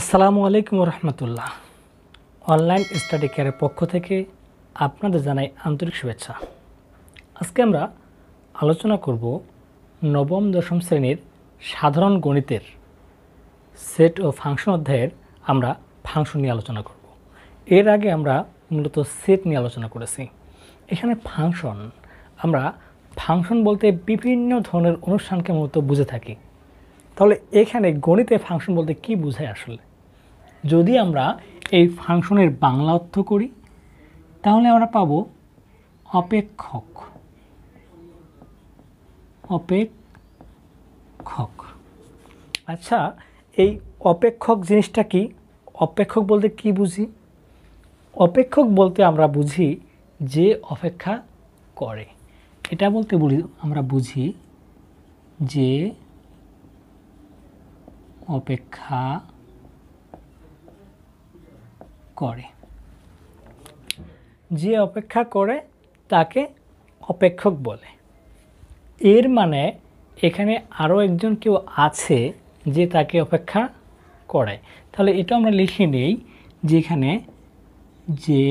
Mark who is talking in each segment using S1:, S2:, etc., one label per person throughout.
S1: আসসালামু আলাইকুম রহমতুল্লাহ online study কেয়ারের পক্ষ থেকে আপনাদের জানাই আন্তরিক শুভেচ্ছা আজকে আমরা আলোচনা করব নবম দশম শ্রেণীর সাধারণ গণিতের সেট ও ফাংশন অধ্যায়ের আমরা ফাংশন নিয়ে আলোচনা করব এর আগে আমরা মূলত সেট নিয়ে আলোচনা করেছি এখানে ফাংশন আমরা ফাংশন বলতে বিভিন্ন ধরনের অনুষ্ঠানকে মূলত বুঝে থাকি তাহলে এখানে গণিতে ফাংশন বলতে কি বোঝায় আসলে যদি আমরা এই ফাংশনের বাংলা অর্থ করি তাহলে আমরা পাব অপেক্ষক অপেক্ষক আচ্ছা এই অপেক্ষক জিনিসটা কি অপেক্ষক বলতে কি বুঝি অপেক্ষক বলতে আমরা বুঝি যে অপেক্ষা করে এটা বলতে বলি আমরা বুঝি যে অপেক্ষা করে যে অপেক্ষা করে তাকে অপেক্ষক বলে এর মানে এখানে আরও একজন কেউ আছে যে তাকে অপেক্ষা করে তাহলে এটা আমরা লিখে নেই যেখানে যে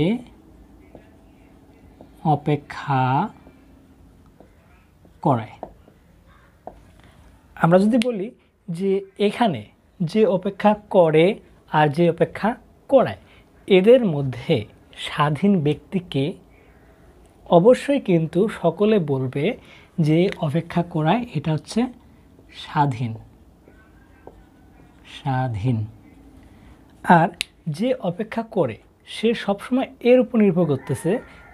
S1: অপেক্ষা করে আমরা যদি বলি যে এখানে যে অপেক্ষা করে আর যে অপেক্ষা করায় এদের মধ্যে স্বাধীন ব্যক্তিকে অবশ্যই কিন্তু সকলে বলবে যে অপেক্ষা করায় এটা হচ্ছে স্বাধীন স্বাধীন আর যে অপেক্ষা করে সে সবসময় এর উপর নির্ভর করতেছে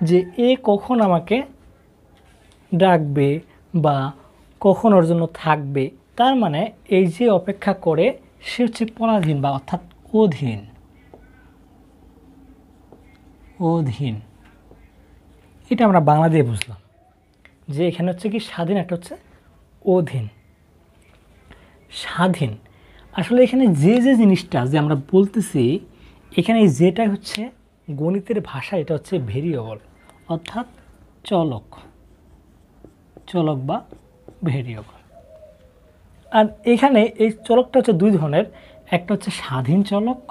S1: যে এ কখন আমাকে ডাকবে বা কখন ওর জন্য থাকবে তার মানে এই যে অপেক্ষা করে সে হচ্ছে পরাধীন বা অর্থাৎ অধীন অধীন এটা আমরা বাংলা দিয়ে বুঝলাম যে এখানে হচ্ছে কি স্বাধীন একটা হচ্ছে অধীন স্বাধীন আসলে এখানে যে যে জিনিসটা যে আমরা বলতেছি এখানে যেটা হচ্ছে গণিতের ভাষা এটা হচ্ছে ভেরিয়েবল অর্থাৎ চলক চলক বা ভেরিয়েবল আর এখানে এই চলকটা হচ্ছে দুই ধরনের একটা হচ্ছে স্বাধীন চলক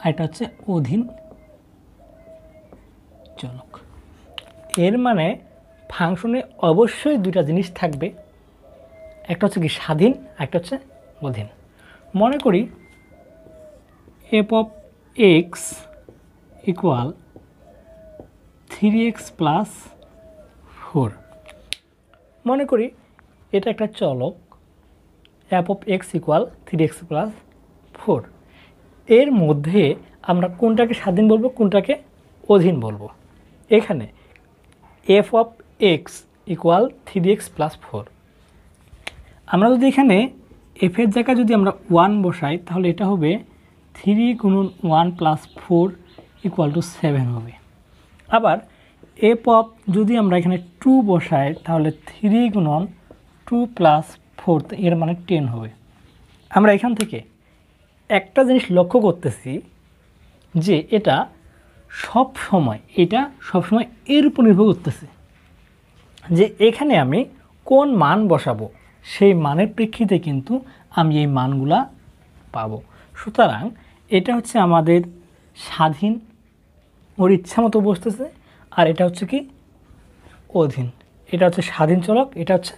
S1: আর এটা হচ্ছে অধীন চলক এর মানে ফাংশনে অবশ্যই দুইটা জিনিস থাকবে একটা হচ্ছে কি স্বাধীন একটা হচ্ছে অধীন মনে করি f of x equal three x plus four মনে করি এটা একটা চলক f of x equal three x plus four এর মধ্যে আমরা কোনটাকে স্বাধীন বলবো কোনটাকে অধীন বলবো এখানে f of x equal three x plus four আমরা যদি এখানে এফের জায়গায় যদি আমরা ওয়ান বসাই তাহলে এটা হবে থ্রি গুণন one plus four equal to seven হবে আবার এ পপ যদি আমরা এখানে টু বসাই তাহলে থ্রি গুণন টু প্লাস ফোর্থ এর মানে টেন হবে আমরা এখান থেকে একটা জিনিস লক্ষ্য করতেছি যে এটা সব সময় এটা সবসময় এর উপর নির্ভর করতেছে যে এখানে আমি কোন মান বসাবো সেই মানের প্রেক্ষিতে কিন্তু আমি এই মানগুলা পাব সুতরাং এটা হচ্ছে আমাদের স্বাধীন ওর ইচ্ছা মতো বসতেছে আর এটা হচ্ছে কি অধীন এটা হচ্ছে স্বাধীন চলক এটা হচ্ছে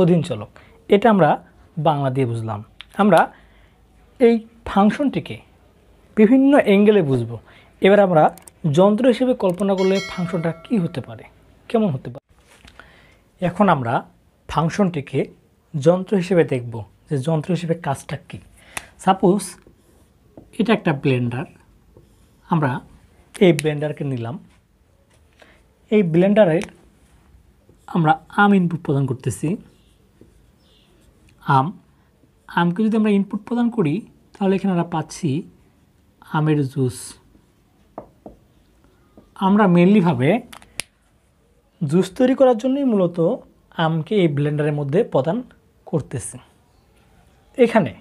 S1: অধীন চলক এটা আমরা বাংলা দিয়ে বুঝলাম আমরা এই ফাংশনটিকে বিভিন্ন অ্যাঙ্গেলে বুঝব এবার আমরা যন্ত্র হিসেবে কল্পনা করলে ফাংশনটা কি হতে পারে কেমন হতে পারে এখন আমরা ফাংশনটিকে যন্ত্র হিসেবে দেখব যে যন্ত্র হিসেবে কাজটা কি সাপোজ এটা একটা ব্লেন্ডার আমরা এই ব্লেন্ডারকে নিলাম এই ব্লেন্ডারের আমরা আম ইনপুট প্রদান করতেছি আম আমকে যদি আমরা ইনপুট প্রদান করি তাহলে এখানে আমরা পাচ্ছি আমের জুস আমরা মেনলিভাবে জুস তৈরি করার জন্যই মূলত আমকে এই ব্লেন্ডারের মধ্যে প্রদান করতেছি এখানে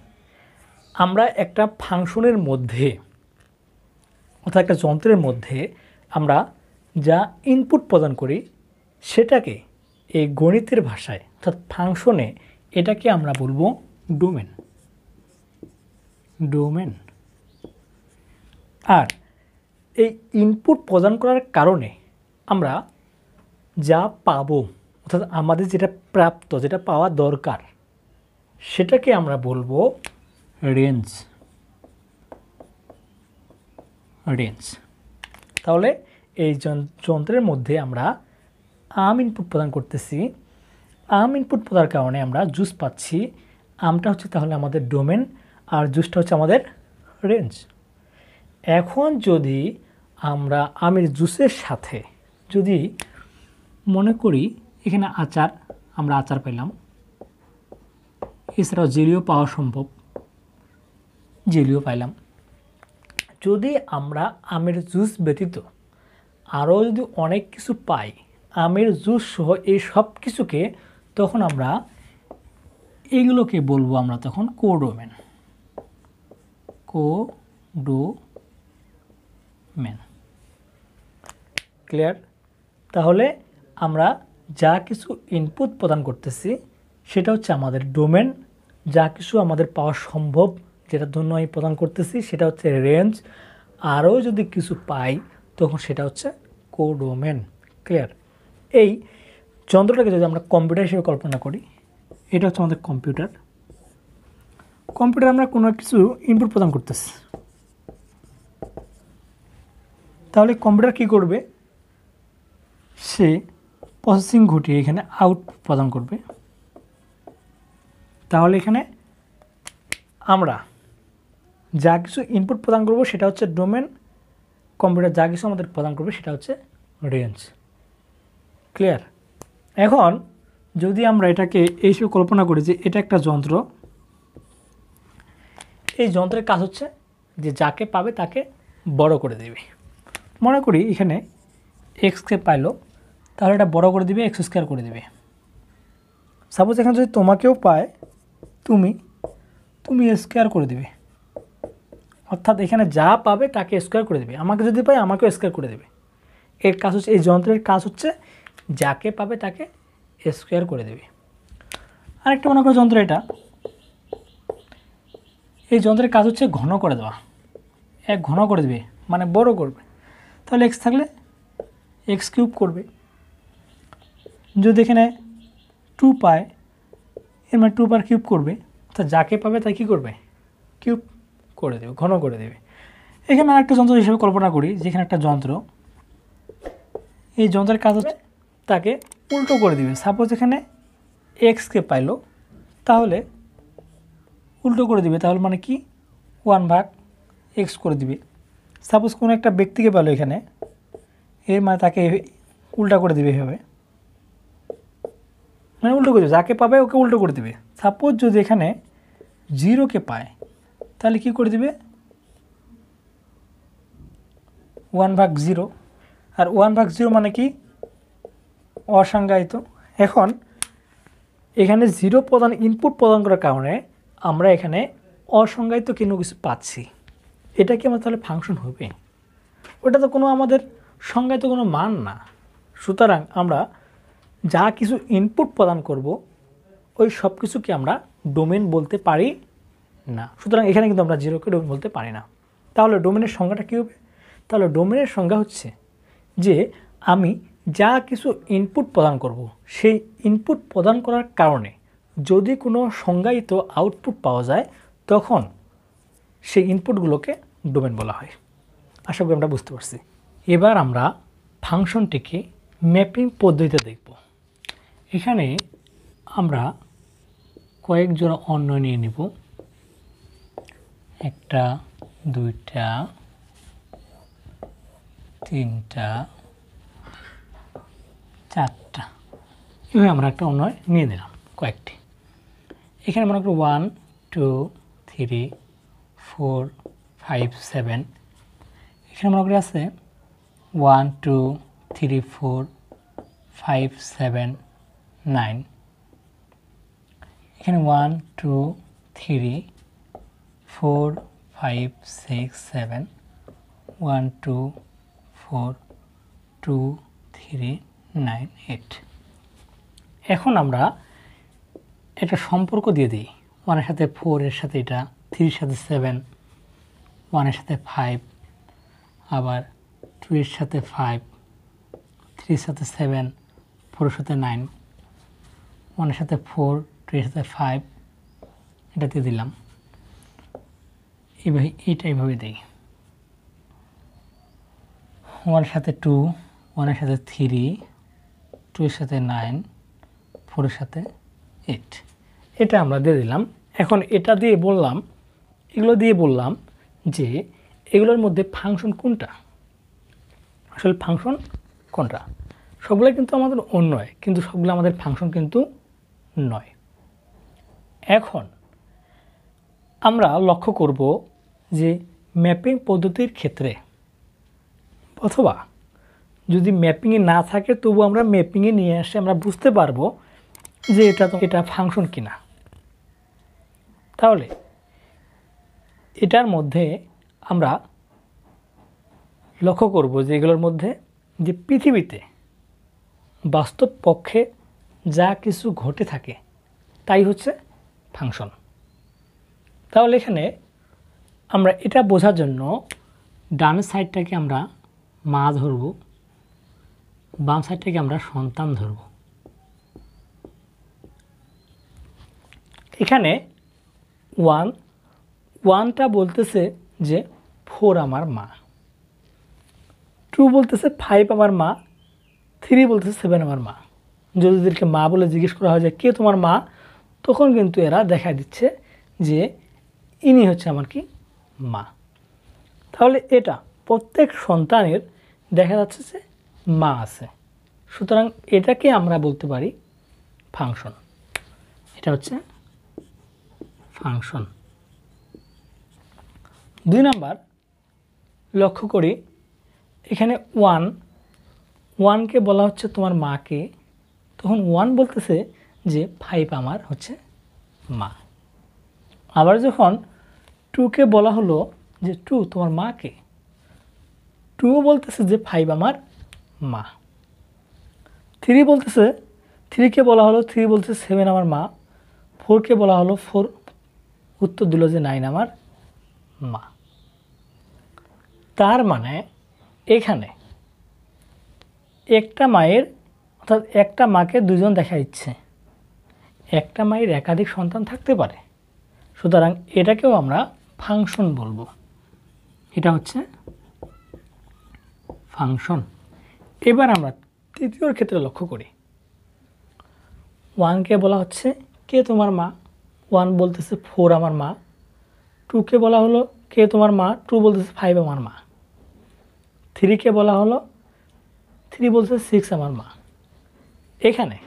S1: আমরা একটা ফাংশনের মধ্যে অর্থাৎ একটা যন্ত্রের মধ্যে আমরা যা ইনপুট প্রদান করি সেটাকে এই গণিতের ভাষায় অর্থাৎ ফাংশনে এটাকে আমরা বলবো ডোমেন ডোমেন আর এই ইনপুট প্রদান করার কারণে আমরা যা পাবো অর্থাৎ আমাদের যেটা প্রাপ্ত যেটা পাওয়া দরকার সেটাকে আমরা বলবো রেঞ্জ রেঞ্জ তাহলে এই যন্ত্রের মধ্যে আমরা আম ইনপুট প্রদান করতেছি আম ইনপুট প্রদার কারণে আমরা জুস পাচ্ছি আমটা হচ্ছে তাহলে আমাদের ডোমেন আর জুসটা হচ্ছে আমাদের রেঞ্জ এখন যদি আমরা আমের জুসের সাথে যদি মনে করি এখানে আচার আমরা আচার পেলাম এছাড়াও জেলিও পাওয়া সম্ভব জেলিও পাইলাম যদি আমরা আমের জুস ব্যতীত আরও যদি অনেক কিছু পাই আমের জুস সহ এই সব কিছুকে তখন আমরা এগুলোকে বলবো আমরা তখন কোডোমেন কোডোমেন ক্লিয়ার তাহলে আমরা যা কিছু ইনপুট প্রদান করতেছি সেটা হচ্ছে আমাদের ডোমেন যা কিছু আমাদের পাওয়া সম্ভব যেটার জন্য আমি প্রদান করতেছি সেটা হচ্ছে রেঞ্জ আরও যদি কিছু পাই তখন সেটা হচ্ছে কোডোমেন ক্লিয়ার এই যন্ত্রটাকে যদি আমরা কম্পিউটার হিসেবে কল্পনা করি এটা হচ্ছে আমাদের কম্পিউটার কম্পিউটার আমরা কোনো কিছু ইনপুট প্রদান করতেছি তাহলে কম্পিউটার কি করবে সে প্রসেসিং ঘটিয়ে এখানে আউট প্রদান করবে তাহলে এখানে আমরা যা কিছু ইনপুট প্রদান করব সেটা হচ্ছে ডোমেন কম্পিউটার যা কিছু আমাদের প্রদান করবে সেটা হচ্ছে রেঞ্জ ক্লিয়ার এখন যদি আমরা এটাকে এইসব কল্পনা করি যে এটা একটা যন্ত্র এই যন্ত্রের কাজ হচ্ছে যে যাকে পাবে তাকে বড় করে দেবে মনে করি এখানে এক্সকে পাইল তাহলে এটা বড় করে দিবে এক্স স্কোয়ার করে দিবে সাপোজ এখানে যদি তোমাকেও পায় তুমি তুমি স্কোয়ার করে দিবে অর্থাৎ এখানে যা পাবে তাকে স্কোয়ার করে দেবে আমাকে যদি পাই আমাকেও স্কোয়ার করে দেবে এর কাজ হচ্ছে এই যন্ত্রের কাজ হচ্ছে যাকে পাবে তাকে স্কোয়ার করে দেবে আরেকটা মনে করো যন্ত্র এটা এই যন্ত্রের কাজ হচ্ছে ঘন করে দেওয়া এক ঘন করে দেবে মানে বড় করবে তাহলে এক্স থাকলে এক্স কিউব করবে যদি এখানে টু পায় এর মানে টু পার কিউব করবে তা যাকে পাবে তাই কী করবে কিউব করে দেবে ঘন করে দেবে এখানে আরেকটা যন্ত্র হিসেবে কল্পনা করি যেখানে একটা যন্ত্র এই যন্ত্রের কাজ হচ্ছে তাকে উল্টো করে দিবে সাপোজ এখানে এক্সকে পাইল তাহলে উল্টো করে দিবে তাহলে মানে কি ওয়ান ভাগ এক্স করে দিবে সাপোজ কোনো একটা ব্যক্তিকে পেলো এখানে এর মানে তাকে উল্টা করে দিবে এভাবে মানে উল্টো করে দেবে যাকে পাবে ওকে উল্টো করে দিবে সাপোজ যদি এখানে জিরোকে পায় তাহলে কি করে দিবে ওয়ান ভাগ জিরো আর ওয়ান ভাগ জিরো মানে কি অসংজ্ঞায়িত এখন এখানে জিরো প্রদান ইনপুট প্রদান করার কারণে আমরা এখানে অসংজ্ঞায়িত কোনো কিছু পাচ্ছি এটা কি আমার তাহলে ফাংশন হবে ওটা তো কোনো আমাদের সংজ্ঞায়িত কোনো মান না সুতরাং আমরা যা কিছু ইনপুট প্রদান করব ওই সব কিছুকে আমরা ডোমেন বলতে পারি না সুতরাং এখানে কিন্তু আমরা জিরোকে ডোমেন বলতে পারি না তাহলে ডোমেনের সংজ্ঞাটা কী হবে তাহলে ডোমেনের সংজ্ঞা হচ্ছে যে আমি যা কিছু ইনপুট প্রদান করব সেই ইনপুট প্রদান করার কারণে যদি কোনো সংজ্ঞায়িত আউটপুট পাওয়া যায় তখন সেই ইনপুটগুলোকে ডোমেন বলা হয় আশা করি আমরা বুঝতে পারছি এবার আমরা ফাংশনটিকে ম্যাপিং পদ্ধতিতে দেখব এখানে আমরা কয়েকজন অন্য নিয়ে নেব একটা দুইটা তিনটা চারটা এভাবে আমরা একটা অন্য নিয়ে নিলাম কয়েকটি এখানে মনে করি one two three four five seven এখানে মনে করি আছে one two three four five seven nine এখানে one two three four five six seven one two four two three nine eight এখন আমরা একটা সম্পর্ক দিয়ে দিই ওয়ানের সাথে 4 এর সাথে এটা থ্রির সাথে সেভেন ওয়ানের সাথে ফাইভ আবার 2 এর সাথে ফাইভ থ্রির সাথে সেভেন এর সাথে নাইন ওয়ানের সাথে ফোর টু এর সাথে ফাইভ এটা দিয়ে দিলাম এইভাবে এইটা এইভাবে দেই ওয়ানের সাথে টু ওয়ানের সাথে থ্রি টু এর সাথে নাইন ফোরের সাথে এইট এটা আমরা দিয়ে দিলাম এখন এটা দিয়ে বললাম এগুলো দিয়ে বললাম যে এগুলোর মধ্যে ফাংশন কোনটা আসলে ফাংশন কোনটা সবগুলো কিন্তু আমাদের অন্যয় কিন্তু সবগুলো আমাদের ফাংশন কিন্তু নয় এখন আমরা লক্ষ্য করব যে ম্যাপিং পদ্ধতির ক্ষেত্রে অথবা যদি ম্যাপিংয়ে না থাকে তবু আমরা ম্যাপিংয়ে নিয়ে আসে আমরা বুঝতে পারবো যে এটা তো এটা ফাংশন কিনা তাহলে এটার মধ্যে আমরা লক্ষ্য করব যে এগুলোর মধ্যে যে পৃথিবীতে বাস্তব পক্ষে যা কিছু ঘটে থাকে তাই হচ্ছে ফাংশন তাহলে এখানে আমরা এটা বোঝার জন্য ডান সাইডটাকে আমরা মা ধরব বাম সাইডটাকে আমরা সন্তান ধরব এখানে ওয়ান ওয়ানটা বলতেছে যে ফোর আমার মা টু বলতেছে ফাইভ আমার মা থ্রি বলতেছে সেভেন আমার মা যদি এদেরকে মা বলে জিজ্ঞেস করা হয় যে কে তোমার মা তখন কিন্তু এরা দেখা দিচ্ছে যে ইনি হচ্ছে আমার কি মা তাহলে এটা প্রত্যেক সন্তানের দেখা যাচ্ছে যে মা আছে সুতরাং এটাকে আমরা বলতে পারি ফাংশন এটা হচ্ছে ফাংশন দুই নাম্বার লক্ষ্য করি এখানে ওয়ান ওয়ানকে বলা হচ্ছে তোমার মাকে তখন ওয়ান বলতেছে যে ফাইভ আমার হচ্ছে মা আবার যখন টুকে বলা হলো যে টু তোমার মাকে টু বলতেছে যে ফাইভ আমার মা থ্রি বলতেছে থ্রিকে বলা হলো থ্রি বলছে সেভেন আমার মা ফোরকে বলা হলো ফোর উত্তর দিল যে নাইন আমার মা তার মানে এখানে একটা মায়ের অর্থাৎ একটা মাকে দুজন দেখা ইচ্ছে একটা মায়ের একাধিক সন্তান থাকতে পারে সুতরাং এটাকেও আমরা ফাংশন বলবো এটা হচ্ছে ফাংশন এবার আমরা তৃতীয়র ক্ষেত্রে লক্ষ্য করি ওয়ানকে বলা হচ্ছে কে তোমার মা ওয়ান বলতেছে ফোর আমার মা টুকে বলা হলো কে তোমার মা টু বলতেছে ফাইভ আমার মা থ্রিকে বলা হলো থ্রি বলছে সিক্স আমার মা এখানে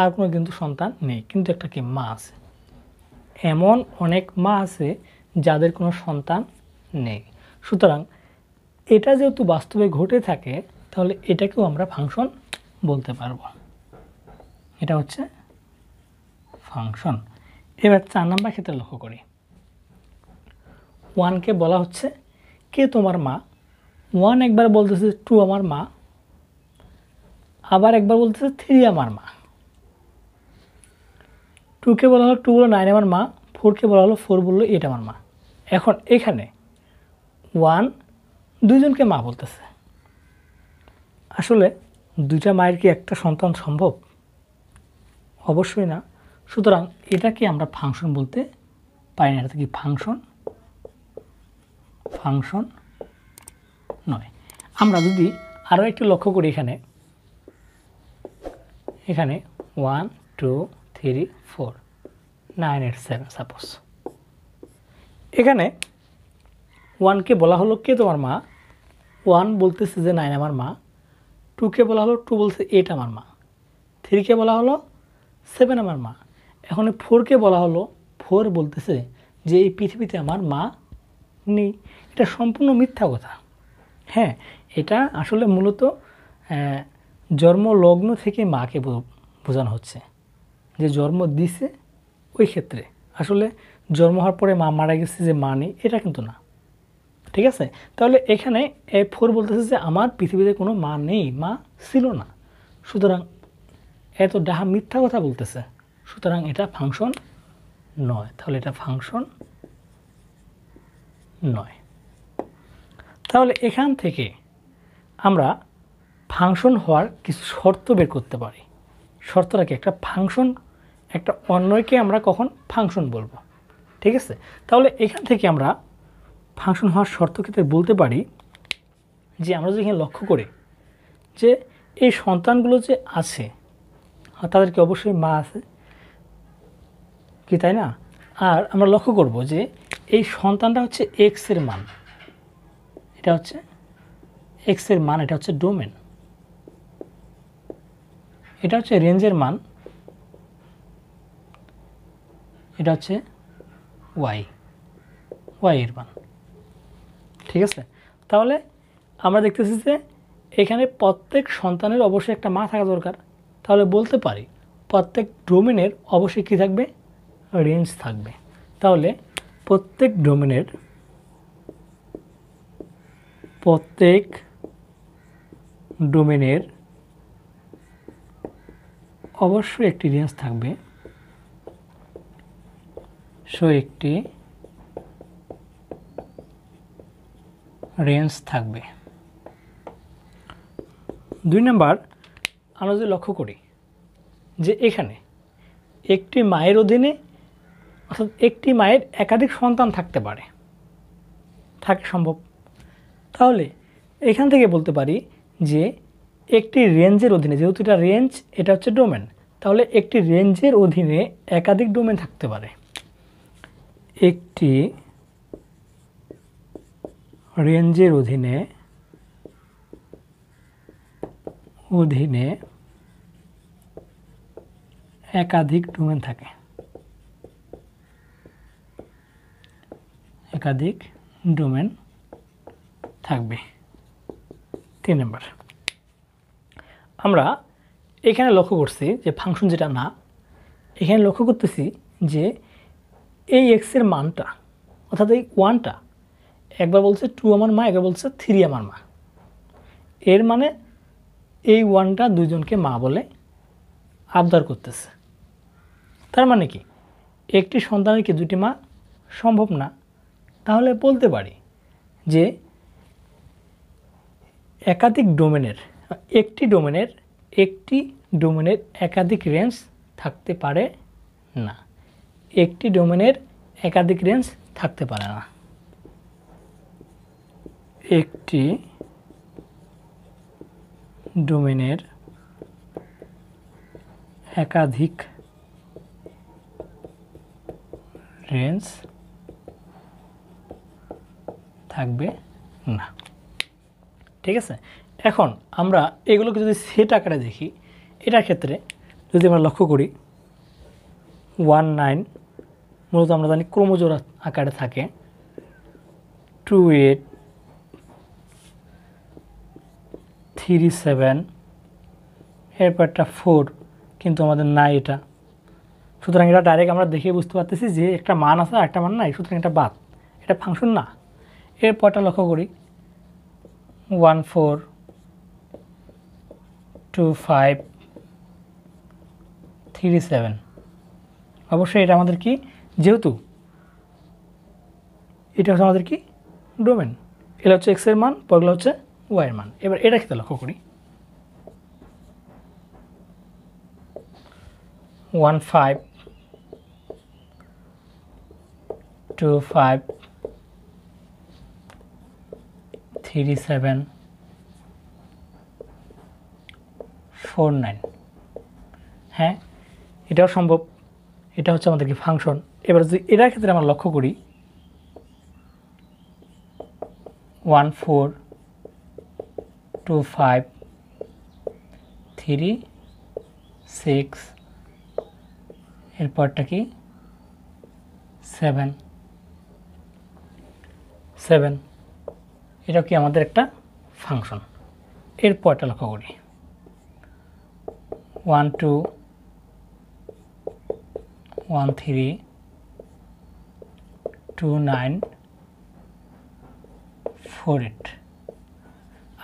S1: আর কোনো কিন্তু সন্তান নেই কিন্তু একটা কি মা আছে এমন অনেক মা আছে যাদের কোনো সন্তান নেই সুতরাং এটা যেহেতু বাস্তবে ঘটে থাকে তাহলে এটাকেও আমরা ফাংশন বলতে পারব এটা হচ্ছে ফাংশন এবার চার নাম্বার ক্ষেত্রে লক্ষ্য করি ওয়ানকে বলা হচ্ছে কে তোমার মা ওয়ান একবার বলতেছে টু আমার মা আবার একবার বলতেছে থ্রি আমার মা টুকে বলা হলো টু বলো নাইন আমার মা ফোরকে বলা হলো ফোর বললো এটা আমার মা এখন এখানে ওয়ান দুইজনকে মা বলতেছে আসলে দুইটা মায়ের কি একটা সন্তান সম্ভব অবশ্যই না সুতরাং এটাকে আমরা ফাংশন বলতে পারি না এটা কি ফাংশন ফাংশন নয় আমরা যদি আরও একটু লক্ষ্য করি এখানে এখানে one two three four nine eight seven suppose এখানে ওয়ানকে বলা হলো কে তোমার মা ওয়ান বলতেছে যে নাইন আমার মা টুকে বলা হলো টু বলছে এইট আমার মা থ্রিকে বলা হলো সেভেন আমার মা এখন ফোরকে বলা হলো ফোর বলতেছে যে এই পৃথিবীতে আমার মা নেই এটা সম্পূর্ণ মিথ্যা কথা হ্যাঁ এটা আসলে মূলত জন্মলগ্ন থেকে মাকে বোঝানো হচ্ছে যে জন্ম দিছে ওই ক্ষেত্রে আসলে জন্ম হওয়ার পরে মা মারা গেছে যে মা নেই এটা কিন্তু না ঠিক আছে তাহলে এখানে এ ফোর বলতেছে যে আমার পৃথিবীতে কোনো মা নেই মা ছিল না সুতরাং এত ডাহা মিথ্যা কথা বলতেছে সুতরাং এটা ফাংশন নয় তাহলে এটা ফাংশন নয় তাহলে এখান থেকে আমরা ফাংশন হওয়ার কিছু শর্ত বের করতে পারি শর্তটাকে একটা ফাংশন একটা অন্যকে আমরা কখন ফাংশন বলবো ঠিক আছে তাহলে এখান থেকে আমরা ফাংশন হওয়ার শর্ত ক্ষেত্রে বলতে পারি যে আমরা যদি এখানে লক্ষ্য করি যে এই সন্তানগুলো যে আছে তাদেরকে অবশ্যই মা আছে কি তাই না আর আমরা লক্ষ্য করব যে এই সন্তানটা হচ্ছে এক্সের মান এটা হচ্ছে এক্সের মান এটা হচ্ছে ডোমেন এটা হচ্ছে রেঞ্জের মান এটা হচ্ছে ওয়াই ওয়াই এর মান ঠিক আছে তাহলে আমরা দেখতেছি যে এখানে প্রত্যেক সন্তানের অবশ্যই একটা মা থাকা দরকার তাহলে বলতে পারি প্রত্যেক ডোমেনের অবশ্যই কী থাকবে রেঞ্জ থাকবে তাহলে প্রত্যেক ডোমেনের প্রত্যেক ডোমেনের অবশ্যই একটি রেঞ্জ থাকবে সো একটি রেঞ্জ থাকবে দুই নাম্বার আমরা যদি লক্ষ্য করি যে এখানে একটি মায়ের অধীনে অর্থাৎ একটি মায়ের একাধিক সন্তান থাকতে পারে থাকে সম্ভব তাহলে এখান থেকে বলতে পারি যে একটি রেঞ্জের অধীনে যেহেতু এটা রেঞ্জ এটা হচ্ছে ডোমেন তাহলে একটি রেঞ্জের অধীনে একাধিক ডোমেন থাকতে পারে একটি রেঞ্জের অধীনে অধীনে একাধিক ডোমেন থাকে একাধিক ডোমেন থাকবে তিন নম্বর আমরা এখানে লক্ষ্য করছি যে ফাংশন যেটা না এখানে লক্ষ্য করতেছি যে এই এক্সের মানটা অর্থাৎ এই ওয়ানটা একবার বলছে টু আমার মা একবার বলছে থ্রি আমার মা এর মানে এই ওয়ানটা দুজনকে মা বলে আবদার করতেছে তার মানে কি একটি সন্তানের কি দুটি মা সম্ভব না তাহলে বলতে পারি যে একাধিক ডোমেনের একটি ডোমেনের একটি ডোমেনের একাধিক রেঞ্জ থাকতে পারে না একটি ডোমেনের একাধিক রেঞ্জ থাকতে পারে না একটি ডোমেনের একাধিক রেঞ্জ থাকবে না ঠিক আছে এখন আমরা এগুলোকে যদি সেট আকারে দেখি এটার ক্ষেত্রে যদি আমরা লক্ষ্য করি ওয়ান নাইন মূলত আমরা জানি ক্রোমোজোর আকারে থাকে টু এইট থ্রি সেভেন এরপরটা ফোর কিন্তু আমাদের নাই এটা সুতরাং এটা ডাইরেক্ট আমরা দেখে বুঝতে পারতেছি যে একটা মান আছে আর একটা মান নাই সুতরাং এটা বাদ এটা ফাংশন না এরপরটা লক্ষ্য করি one four two five three seven অবশ্যই এটা আমাদের কি যেহেতু এটা হচ্ছে আমাদের কি ডোমেন এটা হচ্ছে এক্সের মান পরগুলো হচ্ছে ওয়াইয়ের মান এবার এটা খেতে লক্ষ্য করি one five two five three seven four nine হ্যাঁ এটাও সম্ভব এটা হচ্ছে আমাদের কি ফাংশন এবার যদি এটার ক্ষেত্রে আমরা লক্ষ্য করি one four two five three six এরপরটা কি সেভেন সেভেন এটা কি আমাদের একটা ফাংশন এরপরটা লক্ষ্য করি one two one three two nine four eight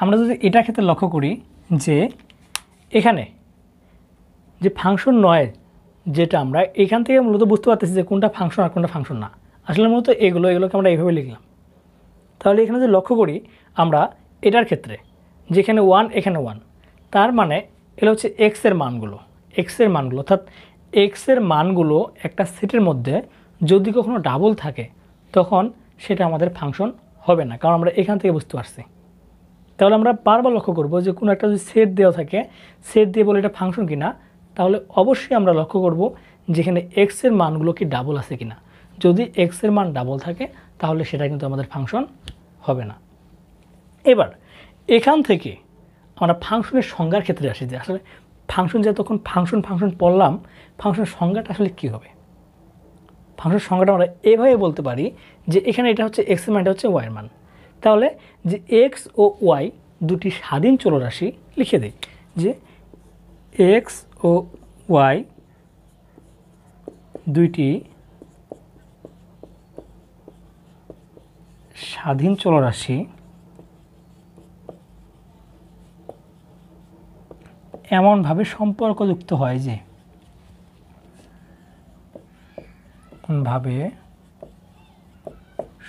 S1: আমরা যদি এটা ক্ষেত্রে লক্ষ্য করি যে এখানে যে ফাংশন নয় যেটা আমরা এখান থেকে মূলত বুঝতে পারতেছি যে কোনটা ফাংশন আর কোনটা ফাংশন না আসলে মূলত এগুলো এগুলোকে আমরা এইভাবে লিখলাম তাহলে এখানে যদি লক্ষ্য করি আমরা এটার ক্ষেত্রে যেখানে ওয়ান এখানে ওয়ান তার মানে এগুলো হচ্ছে এক্সের মানগুলো এক্সের মানগুলো অর্থাৎ এক্সের মানগুলো একটা সেটের মধ্যে যদি কখনো ডাবল থাকে তখন সেটা আমাদের ফাংশন হবে না কারণ আমরা এখান থেকে বুঝতে পারছি তাহলে আমরা বারবার লক্ষ্য করব যে কোনো একটা যদি সেট দেওয়া থাকে সেট দিয়ে বলে এটা ফাংশন কিনা তাহলে অবশ্যই আমরা লক্ষ্য করব যেখানে এক্সের মানগুলো কি ডাবল আছে কিনা যদি এক্সের মান ডাবল থাকে তাহলে সেটা কিন্তু আমাদের ফাংশন হবে না এবার এখান থেকে আমরা ফাংশনের সংজ্ঞার ক্ষেত্রে আসি যে আসলে ফাংশন যে তখন ফাংশন ফাংশন পড়লাম ফাংশনের সংজ্ঞাটা আসলে কী হবে ফাংশন সংখ্যাটা আমরা এভাবে বলতে পারি যে এখানে এটা হচ্ছে এক্স এর মানটা হচ্ছে ওয়াইয়ের মান তাহলে যে এক্স ও ওয়াই দুটি স্বাধীন চলরাশি লিখে দেয় যে এক্স ও ওয়াই দুইটি স্বাধীন চলরাশি এমনভাবে সম্পর্কযুক্ত হয় যে ভাবে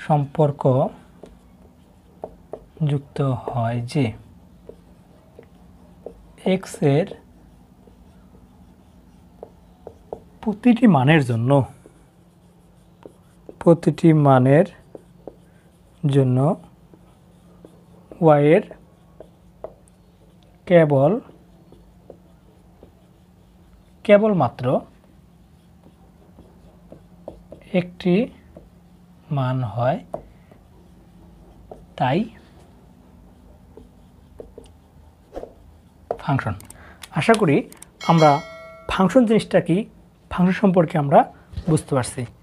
S1: সম্পর্ক যুক্ত হয় যে এক্স এর প্রতিটি মানের জন্য প্রতিটি মানের জন্য ওয়াইয়ের কেবল কেবলমাত্র একটি মান হয় তাই ফাংশন আশা করি আমরা ফাংশন জিনিসটা কি ফাংশন সম্পর্কে আমরা বুঝতে পারছি